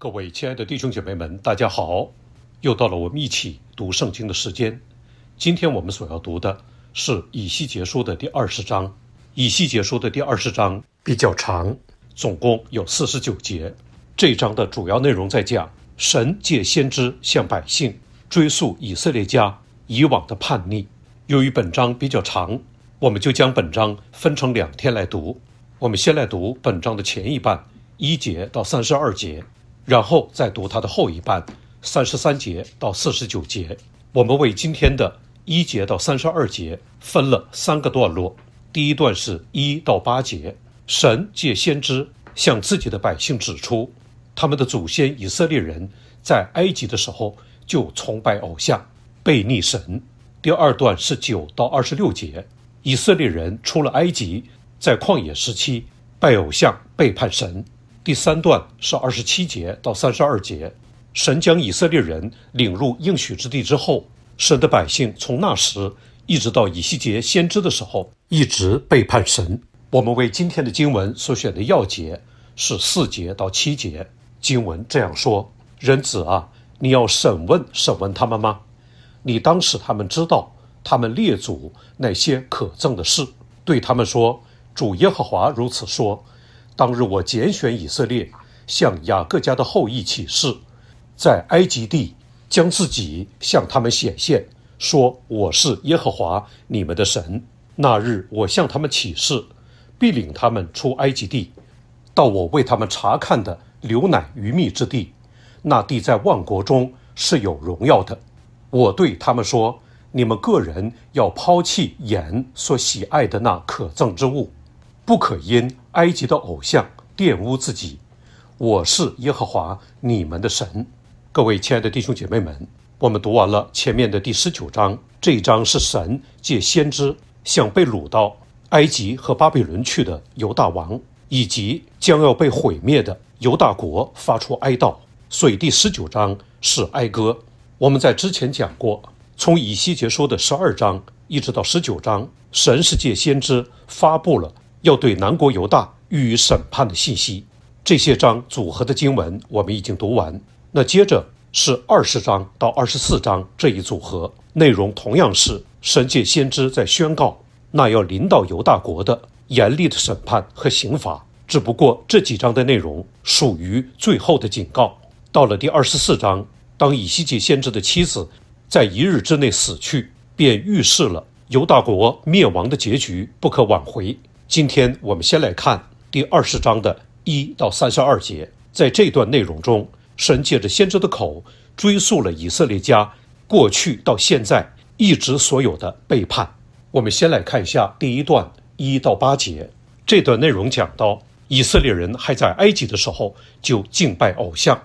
各位亲爱的弟兄姐妹们，大家好！又到了我们一起读圣经的时间。今天我们所要读的是以西结书的第二十章。以西结书的第二十章比较长，总共有四十九节。这章的主要内容在讲神借先知向百姓追溯以色列家以往的叛逆。由于本章比较长，我们就将本章分成两天来读。我们先来读本章的前一半，一节到三十二节。然后再读它的后一半，三十三节到四十九节。我们为今天的一节到三十二节分了三个段落。第一段是一到八节，神借先知向自己的百姓指出，他们的祖先以色列人在埃及的时候就崇拜偶像，背逆神。第二段是九到二十六节，以色列人出了埃及，在旷野时期拜偶像，背叛神。第三段是二十七节到三十二节，神将以色列人领入应许之地之后，神的百姓从那时一直到以西结先知的时候，一直背叛神。我们为今天的经文所选的要节是四节到七节，经文这样说：“人子啊，你要审问审问他们吗？你当使他们知道他们列祖那些可憎的事，对他们说：主耶和华如此说。”当日我拣选以色列，向雅各家的后裔起誓，在埃及地将自己向他们显现，说我是耶和华你们的神。那日我向他们起誓，必领他们出埃及地，到我为他们察看的牛奶鱼蜜之地。那地在万国中是有荣耀的。我对他们说：你们个人要抛弃眼所喜爱的那可憎之物，不可因。埃及的偶像玷污自己，我是耶和华你们的神。各位亲爱的弟兄姐妹们，我们读完了前面的第十九章，这一章是神借先知向被掳到埃及和巴比伦去的犹大王，以及将要被毁灭的犹大国发出哀悼。所以第十九章是哀歌。我们在之前讲过，从以西结说的十二章一直到十九章，神是借先知发布了。要对南国犹大予以审判的信息，这些章组合的经文我们已经读完。那接着是二十章到二十四章这一组合，内容同样是神界先知在宣告那要领导犹大国的严厉的审判和刑罚。只不过这几章的内容属于最后的警告。到了第二十四章，当以西结先知的妻子在一日之内死去，便预示了犹大国灭亡的结局不可挽回。今天我们先来看第二十章的一到三十二节，在这段内容中，神借着先知的口追溯了以色列家过去到现在一直所有的背叛。我们先来看一下第一段一到八节，这段内容讲到以色列人还在埃及的时候就敬拜偶像。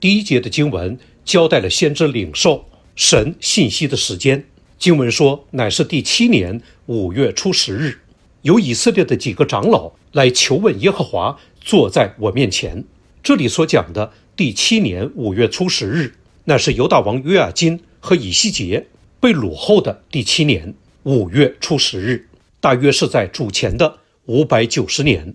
第一节的经文交代了先知领受神信息的时间，经文说乃是第七年五月初十日。由以色列的几个长老来求问耶和华，坐在我面前。这里所讲的第七年五月初十日，那是犹大王约亚金和以西结被掳后的第七年五月初十日，大约是在主前的五百九十年。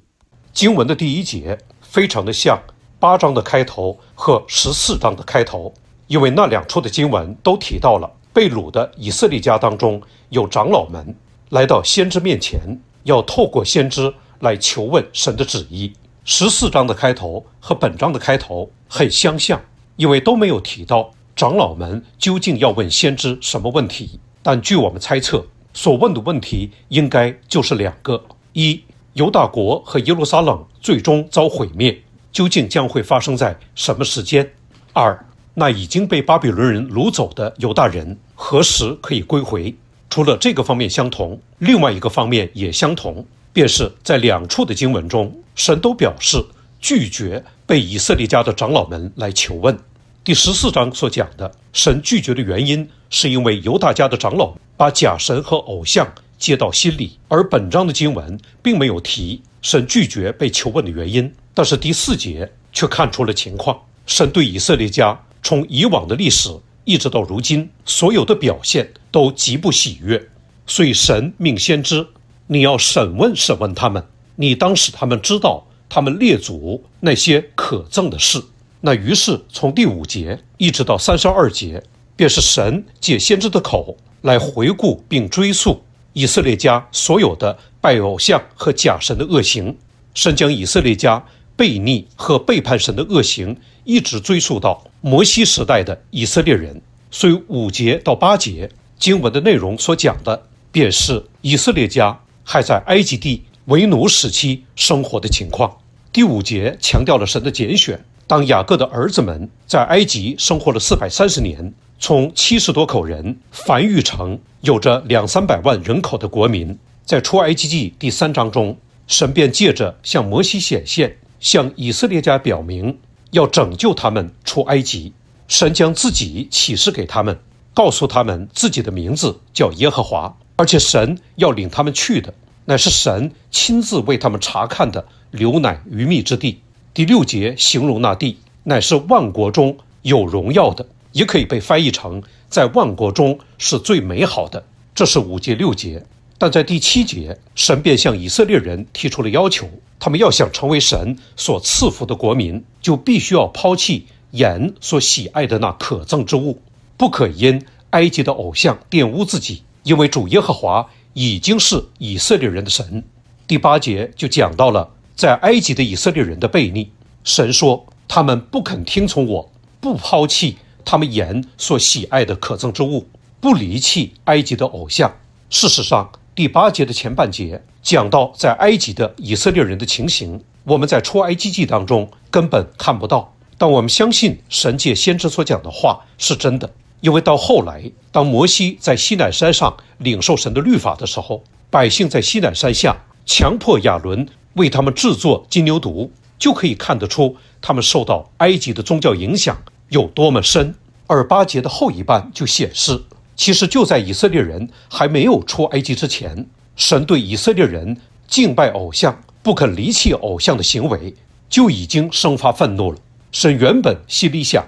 经文的第一节非常的像八章的开头和十四章的开头，因为那两处的经文都提到了被掳的以色列家当中有长老们来到先知面前。要透过先知来求问神的旨意。十四章的开头和本章的开头很相像，因为都没有提到长老们究竟要问先知什么问题。但据我们猜测，所问的问题应该就是两个：一、犹大国和耶路撒冷最终遭毁灭，究竟将会发生在什么时间？二、那已经被巴比伦人掳走的犹大人何时可以归回？除了这个方面相同，另外一个方面也相同，便是在两处的经文中，神都表示拒绝被以色列家的长老们来求问。第十四章所讲的神拒绝的原因，是因为犹大家的长老把假神和偶像接到心里，而本章的经文并没有提神拒绝被求问的原因，但是第四节却看出了情况，神对以色列家从以往的历史。一直到如今，所有的表现都极不喜悦，所以神命先知，你要审问审问他们，你当使他们知道他们列祖那些可憎的事。那于是从第五节一直到三十二节，便是神借先知的口来回顾并追溯以色列家所有的拜偶像和假神的恶行，神将以色列家。悖逆和背叛神的恶行，一直追溯到摩西时代的以色列人。所以五节到八节经文的内容所讲的，便是以色列家还在埃及地为奴时期生活的情况。第五节强调了神的拣选。当雅各的儿子们在埃及生活了四百三十年，从七十多口人繁育成有着两三百万人口的国民，在出埃及记第三章中，神便借着向摩西显现。向以色列家表明，要拯救他们出埃及，神将自己启示给他们，告诉他们自己的名字叫耶和华，而且神要领他们去的，乃是神亲自为他们查看的流奶鱼蜜之地。第六节形容那地，乃是万国中有荣耀的，也可以被翻译成在万国中是最美好的。这是五节六节。但在第七节，神便向以色列人提出了要求：他们要想成为神所赐福的国民，就必须要抛弃眼所喜爱的那可憎之物，不可因埃及的偶像玷污自己，因为主耶和华已经是以色列人的神。第八节就讲到了在埃及的以色列人的悖逆，神说他们不肯听从我，不抛弃他们眼所喜爱的可憎之物，不离弃埃及的偶像。事实上。第八节的前半节讲到在埃及的以色列人的情形，我们在出埃及记当中根本看不到，但我们相信神界先知所讲的话是真的，因为到后来当摩西在西奈山上领受神的律法的时候，百姓在西奈山下强迫亚伦为他们制作金牛犊，就可以看得出他们受到埃及的宗教影响有多么深。而八节的后一半就显示。其实就在以色列人还没有出埃及之前，神对以色列人敬拜偶像、不肯离弃偶像的行为就已经生发愤怒了。神原本心里想，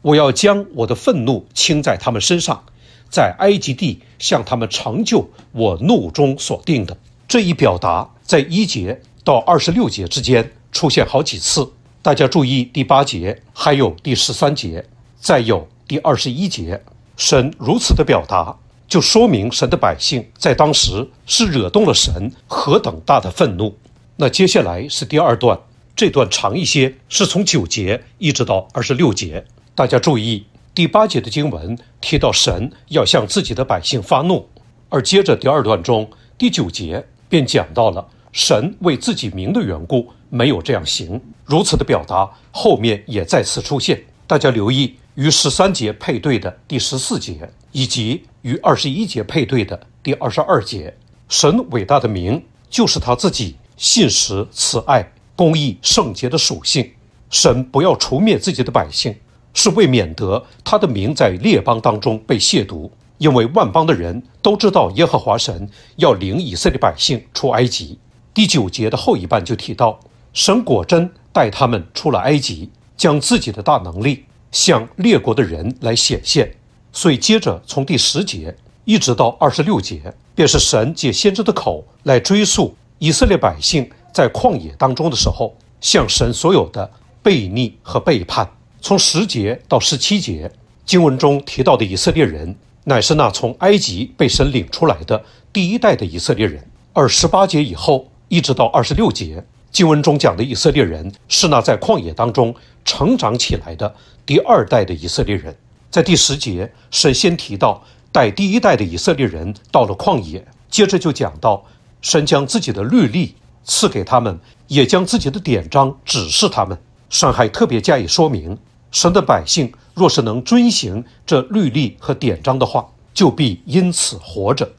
我要将我的愤怒倾在他们身上，在埃及地向他们成就我怒中所定的。这一表达在一节到二十六节之间出现好几次。大家注意第八节，还有第十三节，再有第二十一节。神如此的表达，就说明神的百姓在当时是惹动了神何等大的愤怒。那接下来是第二段，这段长一些，是从九节一直到二十六节。大家注意第八节的经文提到神要向自己的百姓发怒，而接着第二段中第九节便讲到了神为自己名的缘故没有这样行。如此的表达后面也再次出现，大家留意。与十三节配对的第十四节，以及与二十一节配对的第二十二节，神伟大的名就是他自己信实、慈爱、公义、圣洁的属性。神不要除灭自己的百姓，是为免得他的名在列邦当中被亵渎，因为万邦的人都知道耶和华神要领以色列百姓出埃及。第九节的后一半就提到，神果真带他们出了埃及，将自己的大能力。向列国的人来显现，所以接着从第十节一直到二十六节，便是神借先知的口来追溯以色列百姓在旷野当中的时候，向神所有的悖逆和背叛。从十节到十七节，经文中提到的以色列人，乃是那从埃及被神领出来的第一代的以色列人；而十八节以后一直到二十六节，经文中讲的以色列人，是那在旷野当中。成长起来的第二代的以色列人，在第十节神先提到带第一代的以色列人到了旷野，接着就讲到神将自己的律例赐给他们，也将自己的典章指示他们。神还特别加以说明：神的百姓若是能遵行这律例和典章的话，就必因此活着。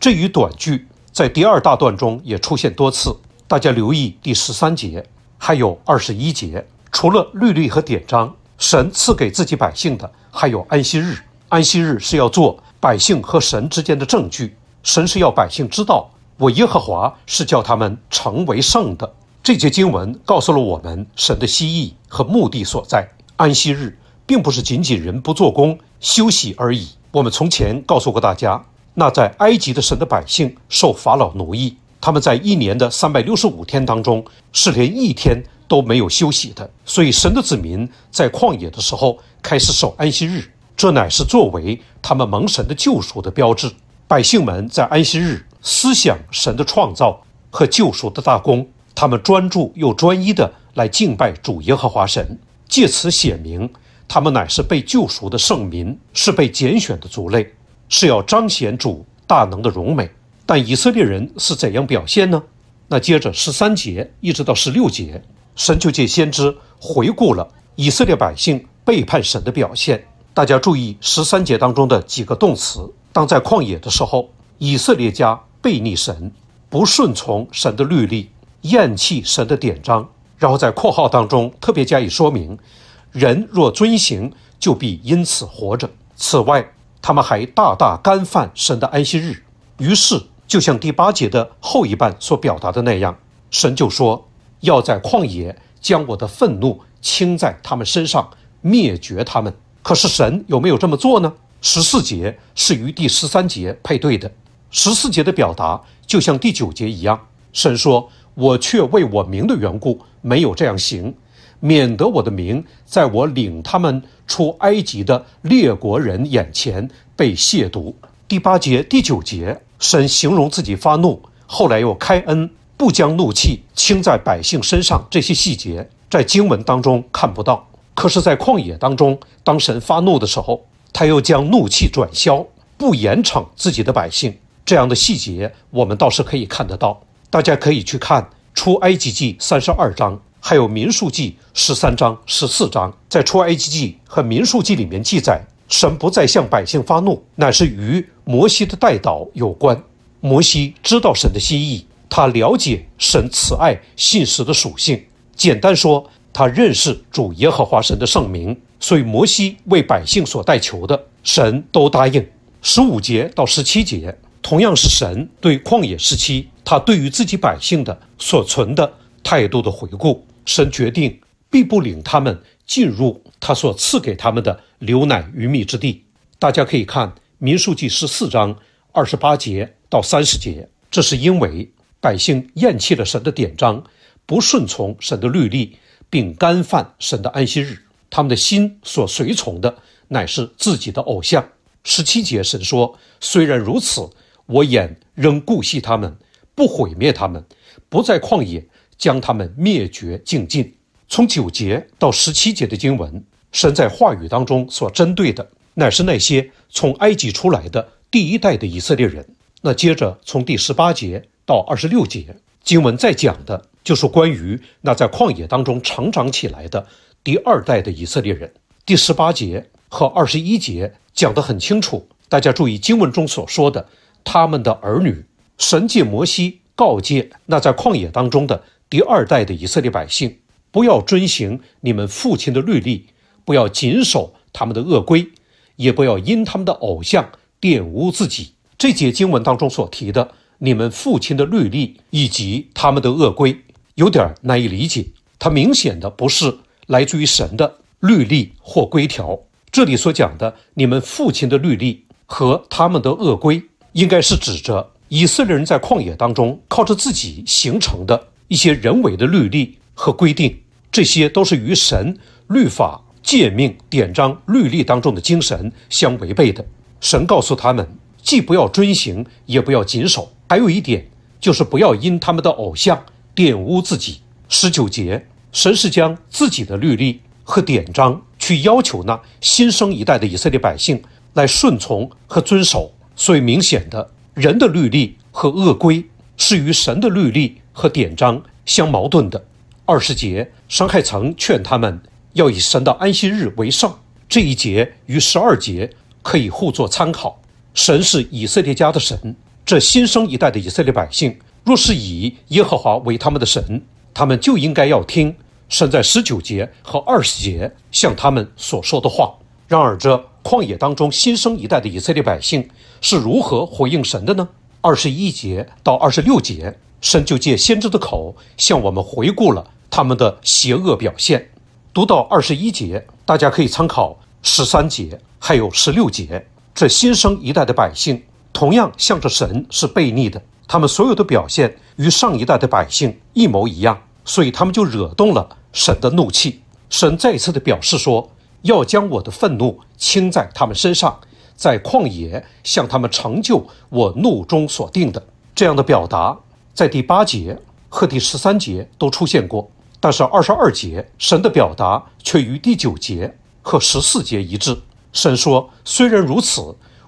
这一短句在第二大段中也出现多次，大家留意第十三节，还有二十一节。除了律例和典章，神赐给自己百姓的还有安息日。安息日是要做百姓和神之间的证据，神是要百姓知道，我耶和华是叫他们成为圣的。这节经文告诉了我们神的心意和目的所在。安息日并不是仅仅人不做工休息而已。我们从前告诉过大家，那在埃及的神的百姓受法老奴役，他们在一年的三百六十五天当中是连一天。都没有休息的，所以神的子民在旷野的时候开始守安息日，这乃是作为他们蒙神的救赎的标志。百姓们在安息日思想神的创造和救赎的大功，他们专注又专一的来敬拜主耶和华神，借此写明他们乃是被救赎的圣民，是被拣选的族类，是要彰显主大能的荣美。但以色列人是怎样表现呢？那接着十三节一直到十六节。神就借先知回顾了以色列百姓背叛神的表现。大家注意十三节当中的几个动词：当在旷野的时候，以色列家背逆神，不顺从神的律例，厌弃神的典章。然后在括号当中特别加以说明：人若遵行，就必因此活着。此外，他们还大大干犯神的安息日。于是，就像第八节的后一半所表达的那样，神就说。要在旷野将我的愤怒倾在他们身上，灭绝他们。可是神有没有这么做呢？十四节是与第十三节配对的。十四节的表达就像第九节一样，神说：“我却为我名的缘故没有这样行，免得我的名在我领他们出埃及的列国人眼前被亵渎。”第八节、第九节，神形容自己发怒，后来又开恩。不将怒气倾在百姓身上，这些细节在经文当中看不到。可是，在旷野当中，当神发怒的时候，他又将怒气转消，不严惩自己的百姓，这样的细节我们倒是可以看得到。大家可以去看《出埃及记》三十二章，还有《民数记》十三章、十四章。在《出埃及记》和《民数记》里面记载，神不再向百姓发怒，乃是与摩西的带领有关。摩西知道神的心意。他了解神慈爱信实的属性，简单说，他认识主耶和华神的圣名，所以摩西为百姓所代求的，神都答应。十五节到十七节，同样是神对旷野时期他对于自己百姓的所存的态度的回顾。神决定必不领他们进入他所赐给他们的流奶鱼蜜之地。大家可以看民数记十四章二十八节到三十节，这是因为。百姓厌弃了神的典章，不顺从神的律例，并干犯神的安息日。他们的心所随从的乃是自己的偶像。十七节，神说：“虽然如此，我眼仍顾惜他们，不毁灭他们，不在旷野将他们灭绝净尽。”从九节到十七节的经文，神在话语当中所针对的乃是那些从埃及出来的第一代的以色列人。那接着从第十八节。到二十六节，经文在讲的就是关于那在旷野当中成长起来的第二代的以色列人。第十八节和二十一节讲得很清楚，大家注意经文中所说的他们的儿女。神借摩西告诫那在旷野当中的第二代的以色列百姓：不要遵行你们父亲的律例，不要谨守他们的恶规，也不要因他们的偶像玷污自己。这节经文当中所提的。你们父亲的律例以及他们的恶规，有点难以理解。它明显的不是来自于神的律例或规条。这里所讲的你们父亲的律例和他们的恶规，应该是指着以色列人在旷野当中靠着自己形成的一些人为的律例和规定，这些都是与神律法诫命典章律例当中的精神相违背的。神告诉他们，既不要遵行，也不要谨守。还有一点，就是不要因他们的偶像玷污自己。十九节，神是将自己的律例和典章去要求呢新生一代的以色列百姓来顺从和遵守。所以，明显的人的律例和恶规是与神的律例和典章相矛盾的。二十节，伤害曾劝他们要以神的安息日为上。这一节与十二节可以互作参考。神是以色列家的神。这新生一代的以色列百姓，若是以耶和华为他们的神，他们就应该要听神在十九节和二十节向他们所说的话。然而，这旷野当中新生一代的以色列百姓是如何回应神的呢？二十一节到二十六节，神就借先知的口向我们回顾了他们的邪恶表现。读到二十一节，大家可以参考十三节还有十六节。这新生一代的百姓。同样向着神是悖逆的，他们所有的表现与上一代的百姓一模一样，所以他们就惹动了神的怒气。神再一次的表示说，要将我的愤怒倾在他们身上，在旷野向他们成就我怒中所定的。这样的表达在第八节和第十三节都出现过，但是二十二节神的表达却与第九节和十四节一致。神说，虽然如此。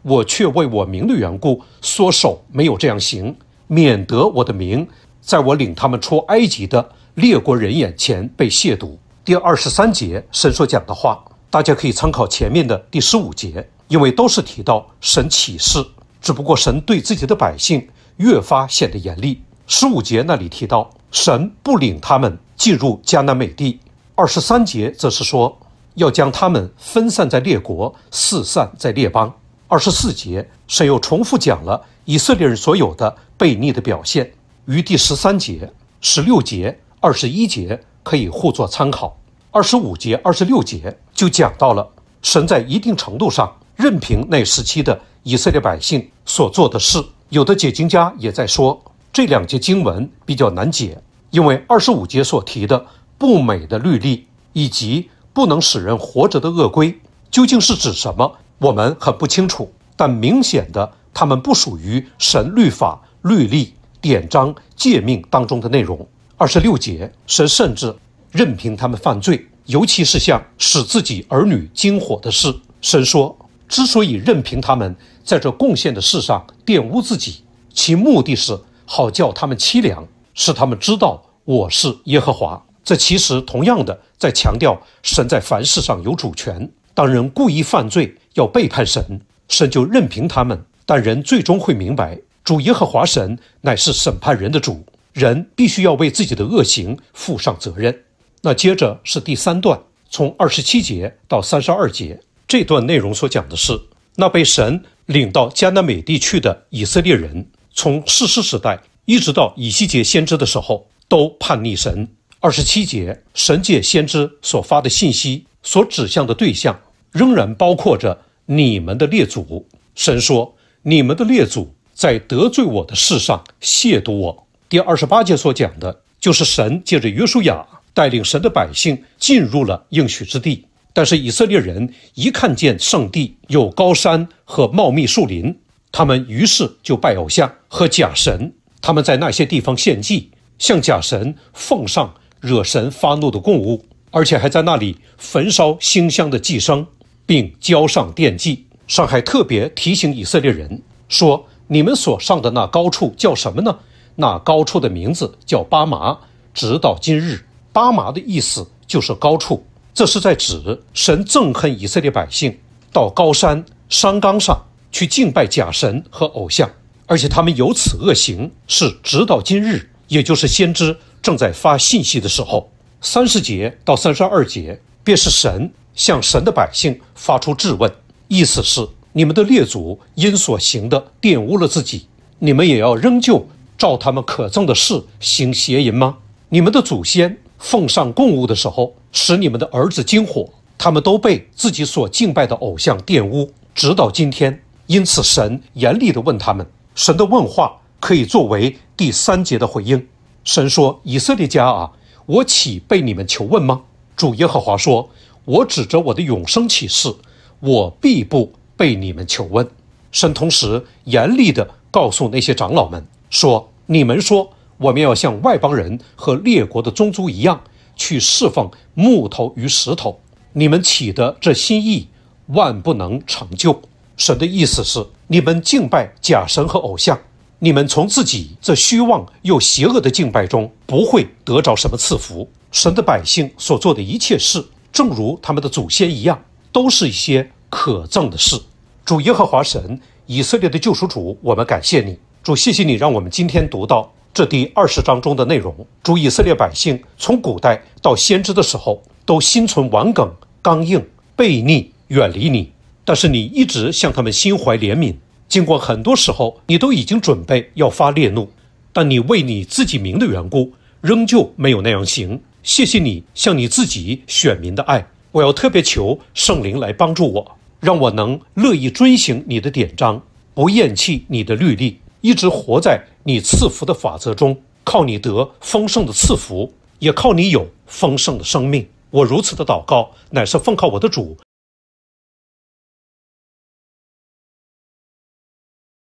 我却为我名的缘故，缩手没有这样行，免得我的名在我领他们出埃及的列国人眼前被亵渎。第二十三节神所讲的话，大家可以参考前面的第十五节，因为都是提到神启示，只不过神对自己的百姓越发显得严厉。十五节那里提到神不领他们进入迦南美地，二十三节则是说要将他们分散在列国，四散在列邦。二十四节，神又重复讲了以色列人所有的悖逆的表现，于第十三节、十六节、二十一节可以互作参考。二十五节、二十六节就讲到了神在一定程度上任凭那时期的以色列百姓所做的事。有的解经家也在说这两节经文比较难解，因为二十五节所提的不美的律例以及不能使人活着的恶规究竟是指什么？我们很不清楚，但明显的，他们不属于神律法、律例、典章、诫命当中的内容。二十六节，神甚至任凭他们犯罪，尤其是像使自己儿女惊火的事。神说，之所以任凭他们在这贡献的事上玷污自己，其目的是好叫他们凄凉，使他们知道我是耶和华。这其实同样的在强调，神在凡事上有主权。当人故意犯罪。要背叛神，神就任凭他们。但人最终会明白，主耶和华神乃是审判人的主，人必须要为自己的恶行负上责任。那接着是第三段，从二十七节到三十二节，这段内容所讲的是，那被神领到加南美地去的以色列人，从世世时代一直到以西结先知的时候，都叛逆神。二十七节，神界先知所发的信息所指向的对象。仍然包括着你们的列祖。神说，你们的列祖在得罪我的事上亵渎我。第二十八节所讲的就是神借着约书亚带领神的百姓进入了应许之地，但是以色列人一看见圣地有高山和茂密树林，他们于是就拜偶像和假神，他们在那些地方献祭，向假神奉上惹神发怒的供物，而且还在那里焚烧馨香的祭牲。并浇上电祭。上海特别提醒以色列人说：“你们所上的那高处叫什么呢？那高处的名字叫巴麻。直到今日，巴麻的意思就是高处。这是在指神憎恨以色列百姓到高山山冈上去敬拜假神和偶像，而且他们有此恶行是直到今日，也就是先知正在发信息的时候。三十节到三十二节便是神。”向神的百姓发出质问，意思是：你们的列祖因所行的玷污了自己，你们也要仍旧照他们可憎的事行邪淫吗？你们的祖先奉上供物的时候，使你们的儿子金火，他们都被自己所敬拜的偶像玷污，直到今天。因此，神严厉的问他们。神的问话可以作为第三节的回应。神说：“以色列家啊，我岂被你们求问吗？”主耶和华说。我指着我的永生起誓，我必不被你们求问。神同时严厉地告诉那些长老们说：“你们说我们要像外邦人和列国的宗族一样去侍奉木头与石头，你们起的这心意万不能成就。神的意思是，你们敬拜假神和偶像，你们从自己这虚妄又邪恶的敬拜中不会得着什么赐福。神的百姓所做的一切事。”正如他们的祖先一样，都是一些可憎的事。主耶和华神，以色列的救赎主，我们感谢你。主，谢谢你让我们今天读到这第二十章中的内容。主以色列百姓，从古代到先知的时候，都心存顽梗、刚硬、悖逆，远离你。但是你一直向他们心怀怜悯，尽管很多时候你都已经准备要发烈怒，但你为你自己名的缘故，仍旧没有那样行。谢谢你向你自己选民的爱，我要特别求圣灵来帮助我，让我能乐意遵行你的典章，不厌弃你的律例，一直活在你赐福的法则中，靠你得丰盛的赐福，也靠你有丰盛的生命。我如此的祷告，乃是奉靠我的主。